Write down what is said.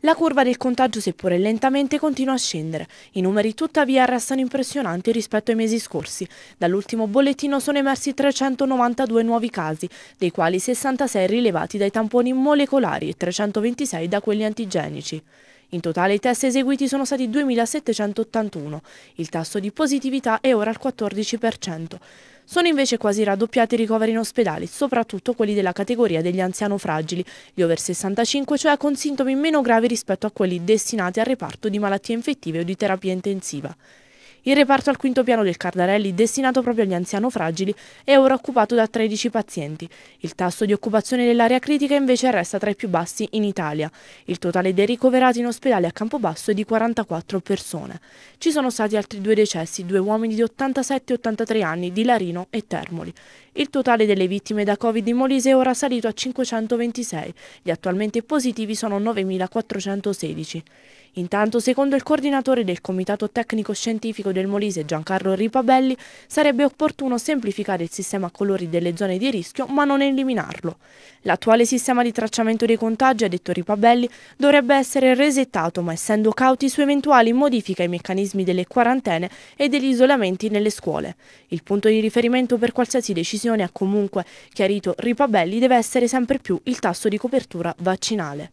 La curva del contagio, seppure lentamente, continua a scendere. I numeri tuttavia restano impressionanti rispetto ai mesi scorsi. Dall'ultimo bollettino sono emersi 392 nuovi casi, dei quali 66 rilevati dai tamponi molecolari e 326 da quelli antigenici. In totale i test eseguiti sono stati 2.781. Il tasso di positività è ora al 14%. Sono invece quasi raddoppiati i ricoveri in ospedale, soprattutto quelli della categoria degli anziano fragili, gli over 65, cioè con sintomi meno gravi rispetto a quelli destinati al reparto di malattie infettive o di terapia intensiva. Il reparto al quinto piano del Cardarelli, destinato proprio agli anziano fragili, è ora occupato da 13 pazienti. Il tasso di occupazione dell'area critica invece resta tra i più bassi in Italia. Il totale dei ricoverati in ospedale a Campobasso è di 44 persone. Ci sono stati altri due decessi, due uomini di 87 e 83 anni di Larino e Termoli. Il totale delle vittime da Covid in Molise è ora salito a 526. Gli attualmente positivi sono 9.416. Intanto, secondo il coordinatore del Comitato Tecnico Scientifico del Molise Giancarlo Ripabelli, sarebbe opportuno semplificare il sistema a colori delle zone di rischio ma non eliminarlo. L'attuale sistema di tracciamento dei contagi, ha detto Ripabelli, dovrebbe essere resettato ma essendo cauti su eventuali modifiche ai meccanismi delle quarantene e degli isolamenti nelle scuole. Il punto di riferimento per qualsiasi decisione ha comunque chiarito Ripabelli deve essere sempre più il tasso di copertura vaccinale.